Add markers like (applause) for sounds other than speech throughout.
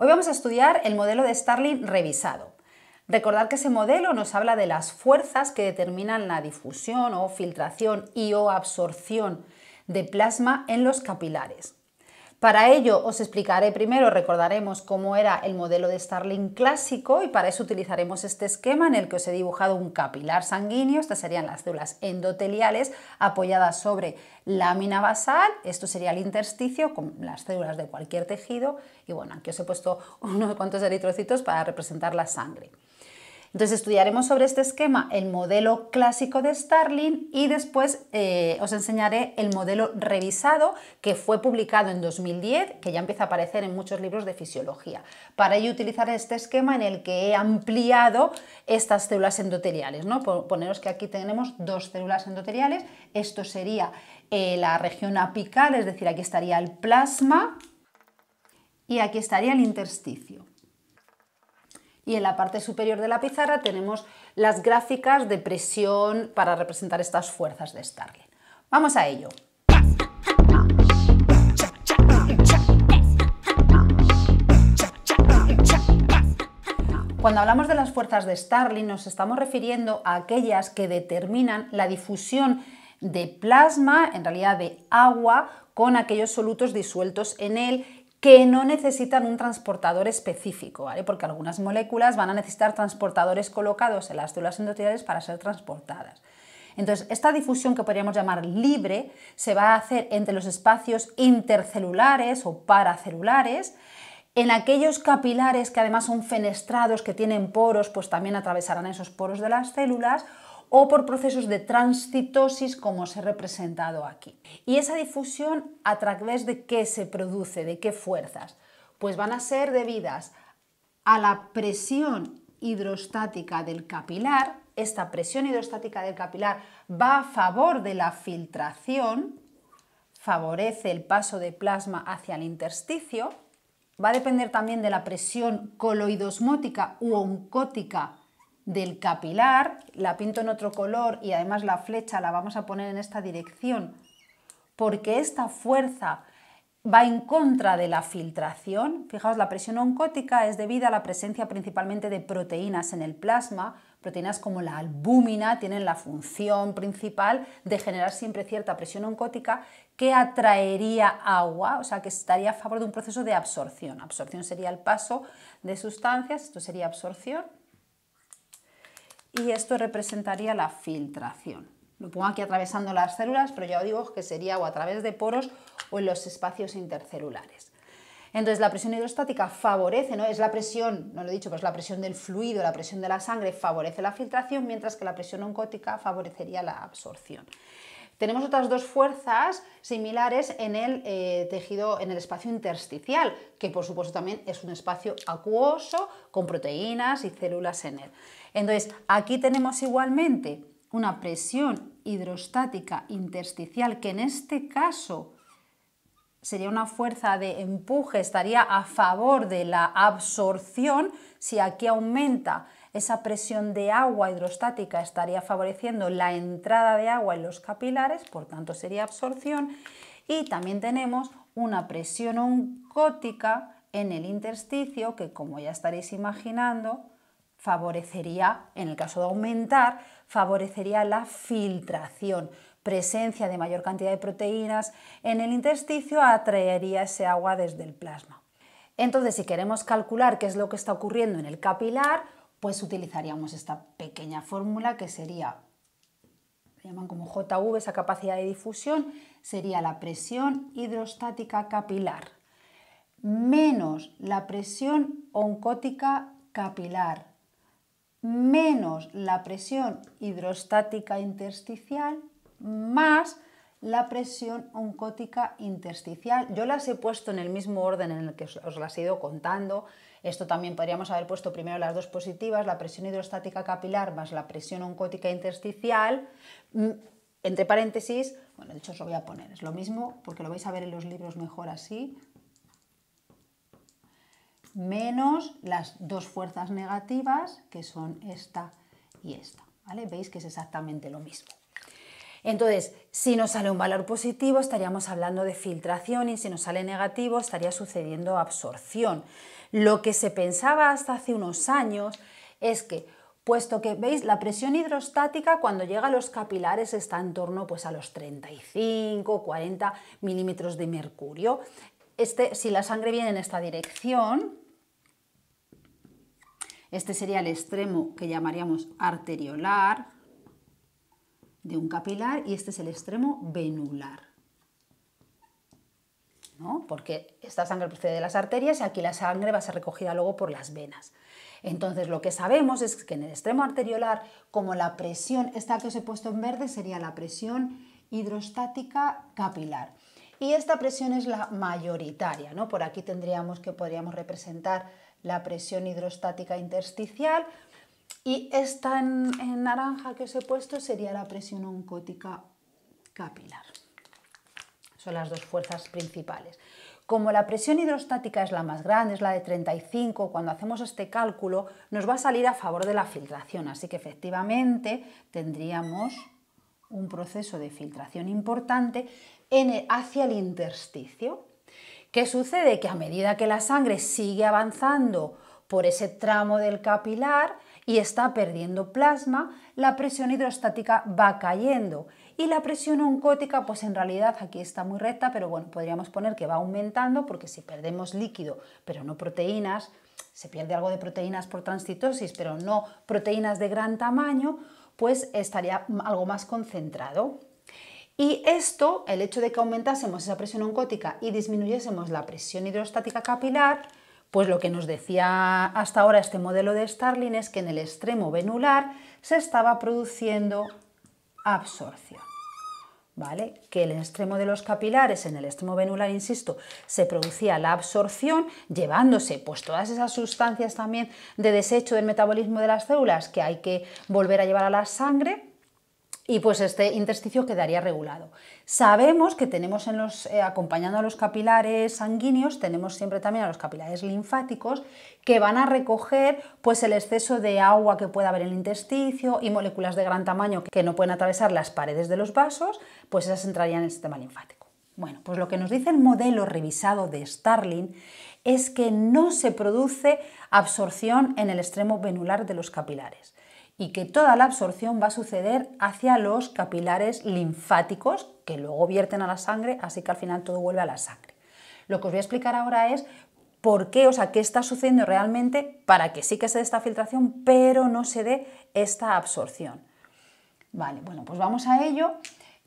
Hoy vamos a estudiar el modelo de Starling revisado. Recordad que ese modelo nos habla de las fuerzas que determinan la difusión o filtración y o absorción de plasma en los capilares. Para ello os explicaré primero, recordaremos cómo era el modelo de Starling clásico y para eso utilizaremos este esquema en el que os he dibujado un capilar sanguíneo, estas serían las células endoteliales apoyadas sobre lámina basal, esto sería el intersticio con las células de cualquier tejido y bueno, aquí os he puesto (laughs) unos cuantos eritrocitos para representar la sangre. Entonces estudiaremos sobre este esquema el modelo clásico de Starling y después eh, os enseñaré el modelo revisado que fue publicado en 2010, que ya empieza a aparecer en muchos libros de fisiología. Para ello utilizaré este esquema en el que he ampliado estas células endoteliales. ¿no? Poneros que aquí tenemos dos células endoteliales, esto sería eh, la región apical, es decir, aquí estaría el plasma y aquí estaría el intersticio y en la parte superior de la pizarra tenemos las gráficas de presión para representar estas fuerzas de Starling. Vamos a ello. Cuando hablamos de las fuerzas de Starling nos estamos refiriendo a aquellas que determinan la difusión de plasma, en realidad de agua, con aquellos solutos disueltos en él que no necesitan un transportador específico, porque algunas moléculas van a necesitar transportadores colocados en las células endoteliales para ser transportadas. Entonces, esta difusión que podríamos llamar libre se va a hacer entre los espacios intercelulares o paracelulares, en aquellos capilares que además son fenestrados, que tienen poros, pues también atravesarán esos poros de las células, o por procesos de transcitosis como se ha representado aquí. ¿Y esa difusión a través de qué se produce? ¿De qué fuerzas? Pues van a ser debidas a la presión hidrostática del capilar. Esta presión hidrostática del capilar va a favor de la filtración, favorece el paso de plasma hacia el intersticio. Va a depender también de la presión coloidosmótica u oncótica del capilar, la pinto en otro color y además la flecha la vamos a poner en esta dirección, porque esta fuerza va en contra de la filtración. Fijaos, la presión oncótica es debida a la presencia principalmente de proteínas en el plasma. Proteínas como la albúmina tienen la función principal de generar siempre cierta presión oncótica que atraería agua, o sea, que estaría a favor de un proceso de absorción. Absorción sería el paso de sustancias, esto sería absorción y esto representaría la filtración. Lo pongo aquí atravesando las células, pero ya os digo que sería o a través de poros o en los espacios intercelulares. Entonces, la presión hidrostática favorece, ¿no? Es la presión, no lo he dicho, pero es la presión del fluido, la presión de la sangre favorece la filtración, mientras que la presión oncótica favorecería la absorción. Tenemos otras dos fuerzas similares en el eh, tejido, en el espacio intersticial, que por supuesto también es un espacio acuoso con proteínas y células en él. Entonces, aquí tenemos igualmente una presión hidrostática intersticial que en este caso sería una fuerza de empuje, estaría a favor de la absorción. Si aquí aumenta esa presión de agua hidrostática estaría favoreciendo la entrada de agua en los capilares, por tanto sería absorción, y también tenemos una presión oncótica en el intersticio que, como ya estaréis imaginando, favorecería, en el caso de aumentar, favorecería la filtración. Presencia de mayor cantidad de proteínas en el intersticio atraería ese agua desde el plasma. Entonces, si queremos calcular qué es lo que está ocurriendo en el capilar, pues utilizaríamos esta pequeña fórmula que sería, llaman como JV, esa capacidad de difusión, sería la presión hidrostática capilar menos la presión oncótica capilar menos la presión hidrostática intersticial más la presión oncótica intersticial. Yo las he puesto en el mismo orden en el que os, las he ido contando esto también podríamos haber puesto primero las dos positivas, la presión hidrostática capilar más la presión oncótica intersticial. Mm, entre paréntesis, bueno, de hecho os lo voy a poner, es lo mismo porque lo vais a ver en los libros mejor así, menos las dos fuerzas negativas que son esta y esta. ¿vale? Veis que es exactamente lo mismo. Entonces, si nos sale un valor positivo, estaríamos hablando de filtración y si nos sale negativo, estaría sucediendo absorción. Lo que se pensaba hasta hace unos años es que puesto que veis la presión hidrostática cuando llega a los capilares está en torno pues, a los 35 40 milímetros de mercurio este, si la sangre viene en esta dirección este sería el extremo que llamaríamos arteriolar de un capilar y este es el extremo venular. ¿no? Porque esta sangre procede de las arterias y aquí la sangre va a ser recogida luego por las venas. Entonces lo que sabemos es que en el extremo arteriolar, como la presión, esta que os he puesto en verde sería la presión hidrostática capilar. Y esta presión es la mayoritaria, ¿no? Por aquí tendríamos que podríamos representar la presión hidrostática intersticial, y esta en, naranja que os he puesto sería la presión oncótica capilar. Son las dos fuerzas principales. Como la presión hidrostática es la más grande, es la de 35, cuando hacemos este cálculo nos va a salir a favor de la filtración, así que efectivamente tendríamos un proceso de filtración importante hacia el intersticio. ¿Qué sucede? Que a medida que la sangre sigue avanzando por ese tramo del capilar, y está perdiendo plasma, la presión hidrostática va cayendo y la presión oncótica, pues en realidad aquí está muy recta, pero bueno, podríamos poner que va aumentando porque si perdemos líquido, pero no proteínas, se pierde algo de proteínas por transcitosis, pero no proteínas de gran tamaño, pues estaría algo más concentrado. Y esto, el hecho de que aumentásemos esa presión oncótica y disminuyésemos la presión hidrostática capilar, pues lo que nos decía hasta ahora este modelo de Starling es que en el extremo venular se estaba produciendo absorción. ¿Vale? Que el extremo de los capilares, en el extremo venular, insisto, se producía la absorción, llevándose pues todas esas sustancias también de desecho del metabolismo de las células que hay que volver a llevar a la sangre, y pues este intersticio quedaría regulado. Sabemos que tenemos eh, acompañando a los capilares sanguíneos, tenemos siempre también a los capilares linfáticos que van a recoger pues el exceso de agua que pueda haber en el intersticio y moléculas de gran tamaño que no pueden atravesar las paredes de los vasos, pues esas entrarían en el sistema linfático. Bueno, pues lo que nos dice el modelo revisado de Starling es que no se produce absorción en el extremo venular de los capilares y que toda la absorción va a suceder hacia los capilares linfáticos que luego vierten a la sangre, así que al final todo vuelve a la sangre. Lo que os voy a explicar ahora es por qué, o sea, qué está sucediendo realmente para que sí que se dé esta filtración, pero no se dé esta absorción. Vale, bueno, pues vamos a ello.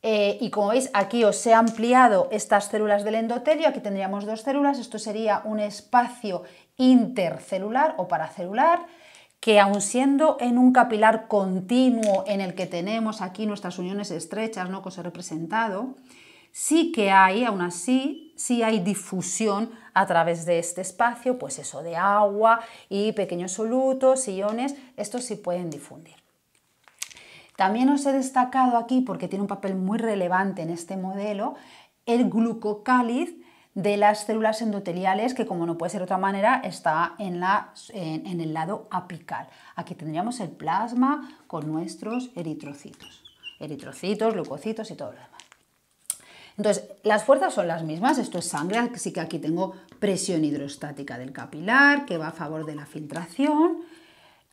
Eh, y como veis, aquí os he ampliado estas células del endotelio, aquí tendríamos dos células, esto sería un espacio intercelular o paracelular, que aun siendo en un capilar continuo en el que tenemos aquí nuestras uniones estrechas, no os he representado, sí que hay, aún así, sí hay difusión a través de este espacio, pues eso de agua y pequeños solutos, iones, estos sí pueden difundir. También os he destacado aquí, porque tiene un papel muy relevante en este modelo, el glucocáliz de las células endoteliales que como no puede ser de otra manera está en, el lado apical. Aquí tendríamos el plasma con nuestros eritrocitos, eritrocitos, leucocitos y todo lo demás. Entonces, las fuerzas son las mismas, esto es sangre, así que aquí tengo presión hidrostática del capilar que va a favor de la filtración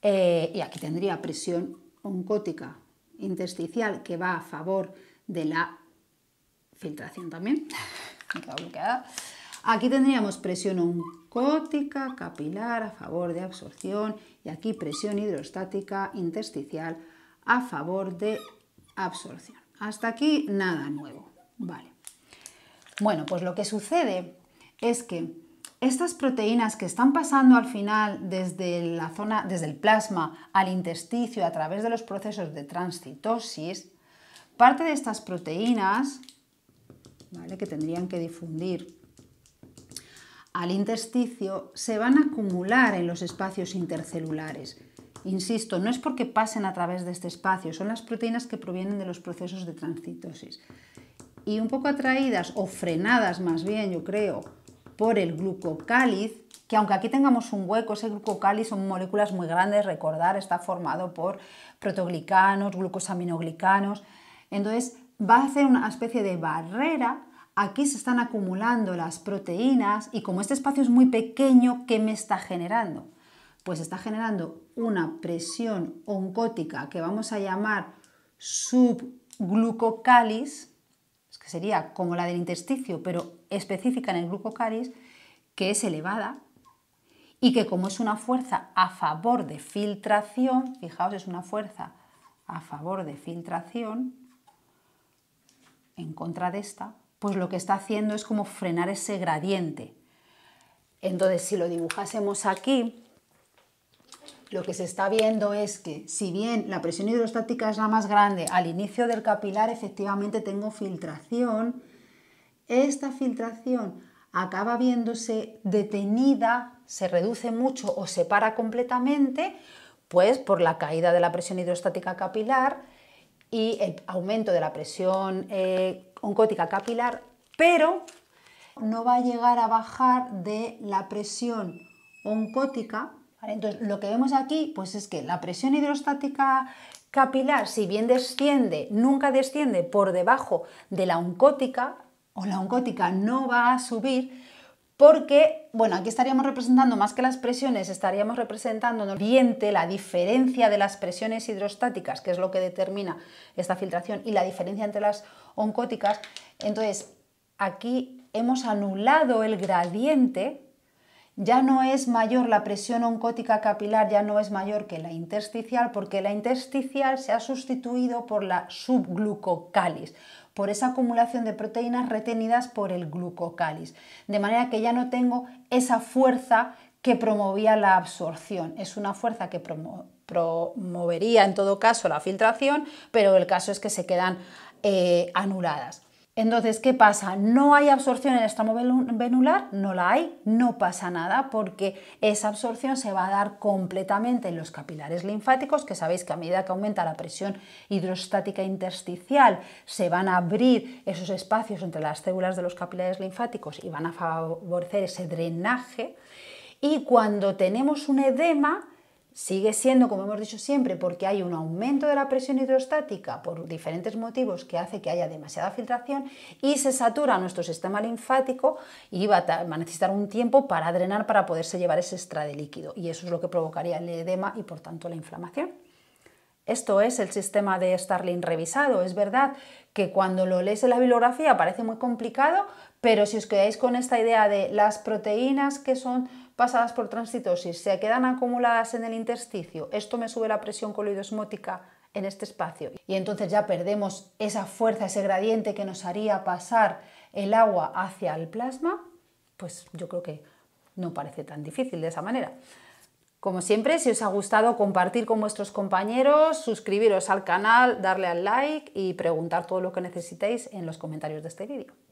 eh, y aquí tendría presión oncótica intersticial que va a favor de la filtración también. Aquí tendríamos presión oncótica capilar a favor de absorción y aquí presión hidrostática intersticial a favor de absorción. Hasta aquí nada nuevo. Vale. Bueno, pues lo que sucede es que estas proteínas que están pasando al final desde la zona, desde el plasma al intersticio a través de los procesos de transcitosis, parte de estas proteínas que tendrían que difundir al intersticio, se van a acumular en los espacios intercelulares. Insisto, no es porque pasen a través de este espacio, son las proteínas que provienen de los procesos de transcitosis. Y un poco atraídas o frenadas más bien, yo creo, por el glucocáliz, que aunque aquí tengamos un hueco, ese glucocáliz son moléculas muy grandes, recordar, está formado por protoglicanos, glucosaminoglicanos. Entonces, va a hacer una especie de barrera. Aquí se están acumulando las proteínas y como este espacio es muy pequeño, ¿qué me está generando? Pues está generando una presión oncótica que vamos a llamar subglucocalis, que sería como la del intersticio, pero específica en el glucocalis, que es elevada y que como es una fuerza a favor de filtración, fijaos, es una fuerza a favor de filtración, en contra de esta, pues lo que está haciendo es como frenar ese gradiente. Entonces, si lo dibujásemos aquí, lo que se está viendo es que si bien la presión hidrostática es la más grande al inicio del capilar, efectivamente tengo filtración, esta filtración acaba viéndose detenida, se reduce mucho o se para completamente, pues por la caída de la presión hidrostática capilar, y el aumento de la presión eh, oncótica capilar, pero no va a llegar a bajar de la presión oncótica. Entonces, lo que vemos aquí pues es que la presión hidrostática capilar, si bien desciende, nunca desciende por debajo de la oncótica, o la oncótica no va a subir, porque, bueno, aquí estaríamos representando más que las presiones, estaríamos representando en el ambiente la diferencia de las presiones hidrostáticas, que es lo que determina esta filtración, y la diferencia entre las oncóticas. Entonces, aquí hemos anulado el gradiente ya no es mayor la presión oncótica capilar, ya no es mayor que la intersticial, porque la intersticial se ha sustituido por la subglucocalis, por esa acumulación de proteínas retenidas por el glucocalis. De manera que ya no tengo esa fuerza que promovía la absorción. Es una fuerza que promovería en todo caso la filtración, pero el caso es que se quedan eh, anuladas. Entonces, ¿qué pasa? No hay absorción en el estómago venular, no la hay, no pasa nada porque esa absorción se va a dar completamente en los capilares linfáticos, que sabéis que a medida que aumenta la presión hidrostática intersticial, se van a abrir esos espacios entre las células de los capilares linfáticos y van a favorecer ese drenaje. Y cuando tenemos un edema, Sigue siendo, como hemos dicho siempre, porque hay un aumento de la presión hidrostática por diferentes motivos que hace que haya demasiada filtración y se satura nuestro sistema linfático y va a necesitar un tiempo para drenar para poderse llevar ese extra de líquido. Y eso es lo que provocaría el edema y por tanto la inflamación. Esto es el sistema de Starling revisado. Es verdad que cuando lo lees en la bibliografía parece muy complicado, pero si os quedáis con esta idea de las proteínas que son pasadas por transitosis se quedan acumuladas en el intersticio, esto me sube la presión coloidosmótica en este espacio y entonces ya perdemos esa fuerza, ese gradiente que nos haría pasar el agua hacia el plasma, pues yo creo que no parece tan difícil de esa manera. Como siempre, si os ha gustado, compartir con vuestros compañeros, suscribiros al canal, darle al like y preguntar todo lo que necesitéis en los comentarios de este vídeo.